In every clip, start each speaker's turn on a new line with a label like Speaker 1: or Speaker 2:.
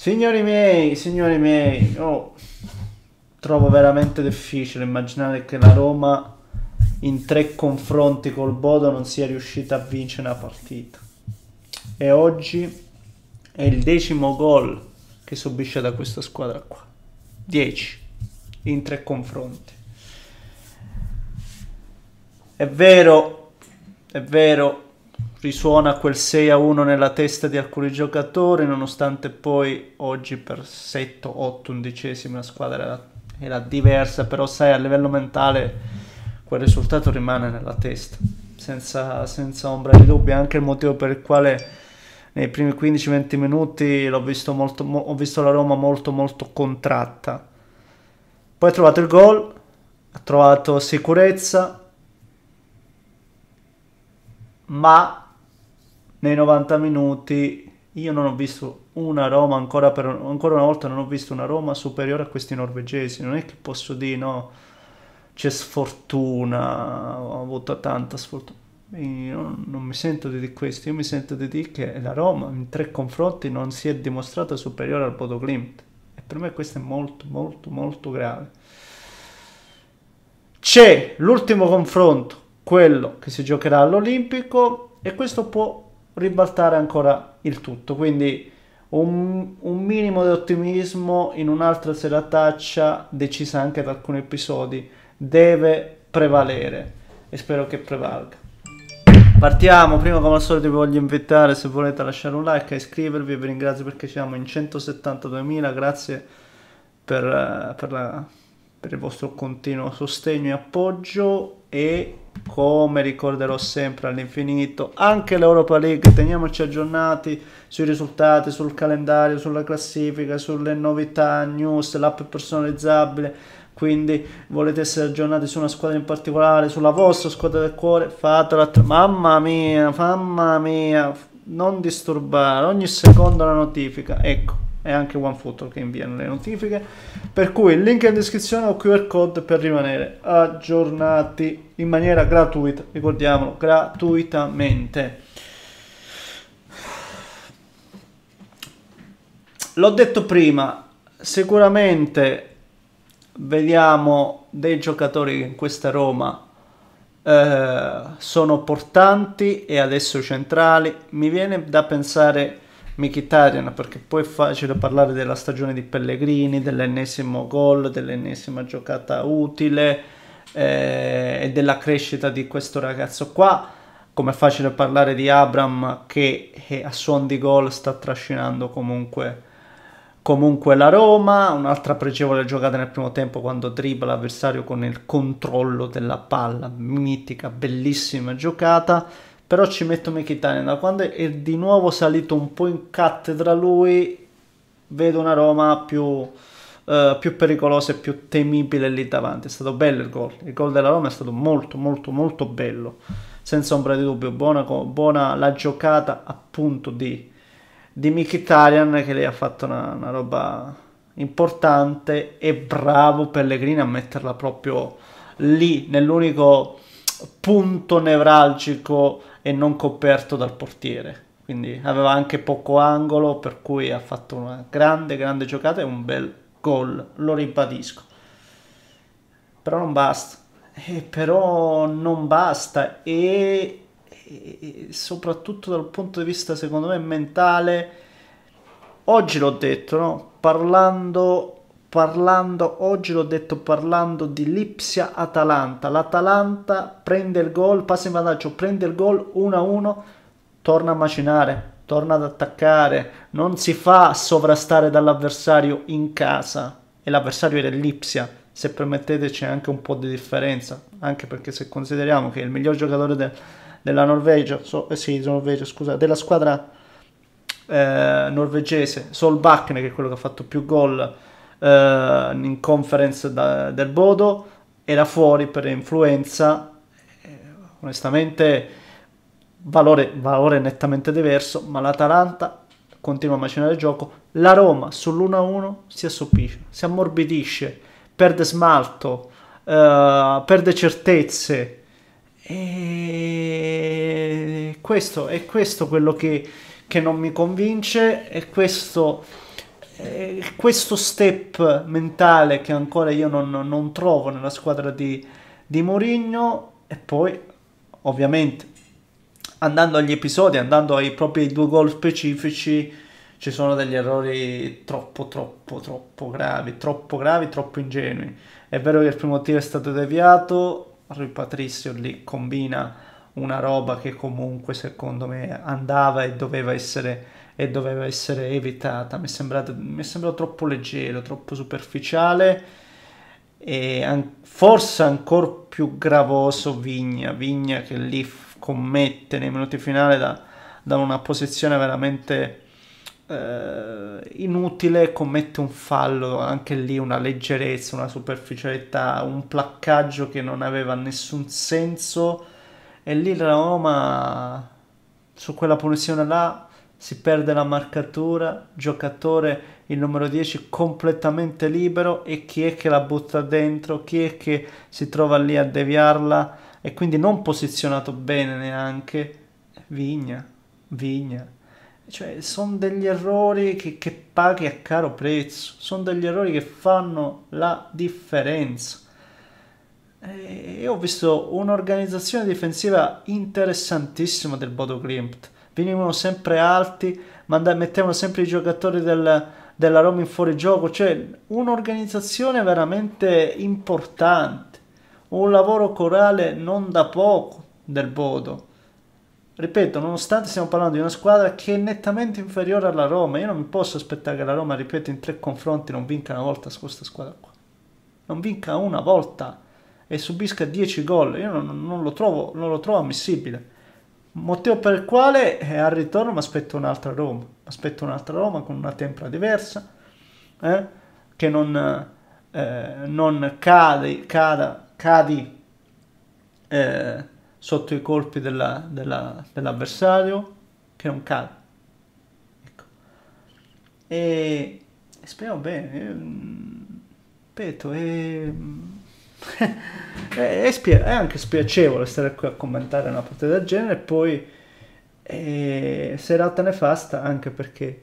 Speaker 1: Signori miei, signori miei, oh, trovo veramente difficile immaginare che la Roma in tre confronti col Bodo non sia riuscita a vincere una partita. E oggi è il decimo gol che subisce da questa squadra qua. 10 in tre confronti. È vero, è vero, risuona quel 6 a 1 nella testa di alcuni giocatori, nonostante poi oggi per 7, 8, undicesimi la squadra era, era, diversa, però sai a livello mentale quel risultato rimane nella testa, senza, senza ombra di dubbio, è anche il motivo per il quale nei primi 15-20 minuti l'ho visto molto, mo- ho visto la Roma molto molto contratta. Poi ha trovato il gol, ha trovato sicurezza, ma nei 90 minuti io non ho visto una Roma, ancora, per, ancora una volta non ho visto una Roma superiore a questi norvegesi, non è che posso dire no, c'è sfortuna, ho avuto tanta sfortuna. Io non mi sento di dire questo, io mi sento di dire che la Roma in tre confronti non si è dimostrata superiore al Bodo Klimt e per me questo è molto molto molto grave. C'è l'ultimo confronto, quello che si giocherà all'Olimpico e questo può ribaltare ancora il tutto. Quindi un, un minimo di ottimismo in un'altra serataccia decisa anche da alcuni episodi deve prevalere e spero che prevalga. Partiamo, prima come al solito vi voglio invitare se volete a lasciare un like, a iscrivervi, vi ringrazio perché siamo in 172.000, grazie per, eh, per, la, per il vostro continuo sostegno e appoggio e come ricorderò sempre all'infinito, anche l'Europa League, teniamoci aggiornati sui risultati, sul calendario, sulla classifica, sulle novità, news, l'app personalizzabile, quindi volete essere aggiornati su una squadra in particolare, sulla vostra squadra del cuore, fatela, mamma mia, mamma mia, non disturbare, ogni secondo la notifica, ecco e anche OneFootball che inviano le notifiche. Per cui il link è in descrizione o QR code per rimanere aggiornati in maniera gratuita, ricordiamolo, gratuitamente. L'ho detto prima, sicuramente vediamo dei giocatori che in questa Roma eh, sono portanti e adesso centrali. Mi viene da pensare Mkhitaryan perché poi è facile parlare della stagione di Pellegrini, dell'ennesimo gol, dell'ennesima giocata utile eh, e della crescita di questo ragazzo qua come è facile parlare di Abram che, a suon di gol sta trascinando comunque, comunque la Roma, un'altra pregevole giocata nel primo tempo quando dribbla l'avversario con il controllo della palla, mitica, bellissima giocata, però ci metto Mkhitaryan da quando è di nuovo salito un po' in cattedra lui vedo una Roma più, eh, più pericolosa e più temibile lì davanti è stato bello il gol il gol della Roma è stato molto molto molto bello senza ombra di dubbio buona, buona la giocata appunto di, di Mkhitaryan che lei ha fatto una, una roba importante e bravo Pellegrini a metterla proprio lì nell'unico punto nevralgico e non coperto dal portiere. Quindi aveva anche poco angolo, per cui ha fatto una grande, grande giocata e un bel gol, lo ribadisco. Però non basta. Eh, però non basta e, e soprattutto dal punto di vista, secondo me, mentale, oggi l'ho detto, no? parlando parlando, oggi l'ho detto parlando di Lipsia-Atalanta. L'Atalanta prende il gol, passa in vantaggio, prende il gol 1-1, torna a macinare, torna ad attaccare, non si fa sovrastare dall'avversario in casa. E l'avversario era Lipsia, se permettete c'è anche un po' di differenza, anche perché se consideriamo che il miglior giocatore de della Norvegia, so eh sì, Norvegia scusa, della squadra eh, norvegese, Solbakken, che è quello che ha fatto più gol eh, in conference da, del Bodo, era fuori per influenza, eh, onestamente valore, valore nettamente diverso, ma l'Atalanta continua a macinare il gioco, la Roma sull'1-1 si assopisce, si ammorbidisce, perde smalto, uh, perde certezze. E questo è questo quello che, che non mi convince, e questo eh, questo step mentale che ancora io non, non trovo nella squadra di, di Mourinho e poi ovviamente andando agli episodi, andando ai propri due gol specifici ci sono degli errori troppo troppo troppo gravi, troppo gravi, troppo ingenui. È vero che il primo tiro è stato deviato, Rui Patricio lì combina una roba che comunque secondo me andava e doveva essere, e doveva essere evitata. Mi è, sembrato, mi è sembrato troppo leggero, troppo superficiale e an- forse ancora più gravoso Vigna, Vigna che lì f- commette nei minuti finali da, da una posizione veramente eh, inutile, commette un fallo, anche lì una leggerezza, una superficialità, un placcaggio che non aveva nessun senso e lì la Roma su quella punizione là si perde la marcatura, giocatore il numero 10 completamente libero e chi è che la butta dentro, chi è che si trova lì a deviarla e quindi non posizionato bene neanche, Vigna, Vigna. Cioè sono degli errori che, che paghi a caro prezzo, sono degli errori che fanno la differenza. E eh, ho visto un'organizzazione difensiva interessantissima del Bodo Klimt. Venivano sempre alti, mettevano sempre i giocatori del, della Roma in fuorigioco. Cioè, un'organizzazione veramente importante. Un lavoro corale non da poco del Bodo. Ripeto, nonostante stiamo parlando di una squadra che è nettamente inferiore alla Roma, io non mi posso aspettare che la Roma, ripeto, in tre confronti non vinca una volta su questa squadra qua. Non vinca una volta e subisca 10 gol. Io non, non, lo trovo, non lo trovo ammissibile. Motivo per il quale eh, al ritorno mi aspetto un'altra Roma. Mi aspetto un'altra Roma con una tempra diversa, eh, che non, eh, non cade, cada, cadi eh, sotto i colpi della, della, dell'avversario, che non cade. Ecco. E, e speriamo bene. Mm, ripeto, e, mm, Eh, è, spia- è, anche spiacevole stare qui a commentare una partita del genere e poi eh, serata nefasta anche perché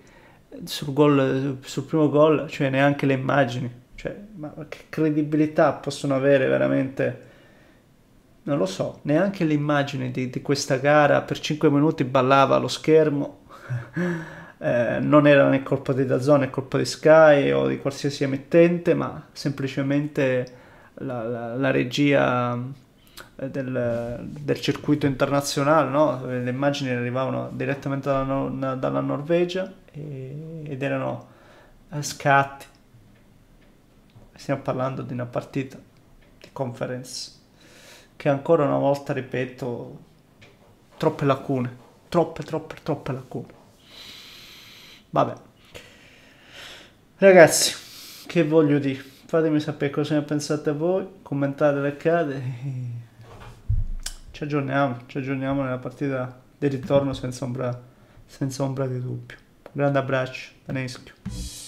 Speaker 1: sul, gol, sul primo gol cioè neanche le immagini cioè, ma che credibilità possono avere veramente non lo so, neanche le immagini di, di questa gara per 5 minuti ballava lo schermo Eh, non era né colpa di Dazzone, né colpa di Sky o di qualsiasi emittente, ma semplicemente la, la, la regia eh, del, del, circuito internazionale, no? le immagini arrivavano direttamente dalla, dalla Norvegia e, ed erano eh, scatti. Stiamo parlando di una partita di conference che ancora una volta, ripeto, troppe lacune, troppe, troppe, troppe lacune. Vabbè. Ragazzi, che voglio dire? fatemi sapere cosa ne pensate voi, commentate, leccate. Ci aggiorniamo, ci aggiorniamo nella partita di ritorno senza ombra, senza ombra di dubbio. grande abbraccio, Daneschio.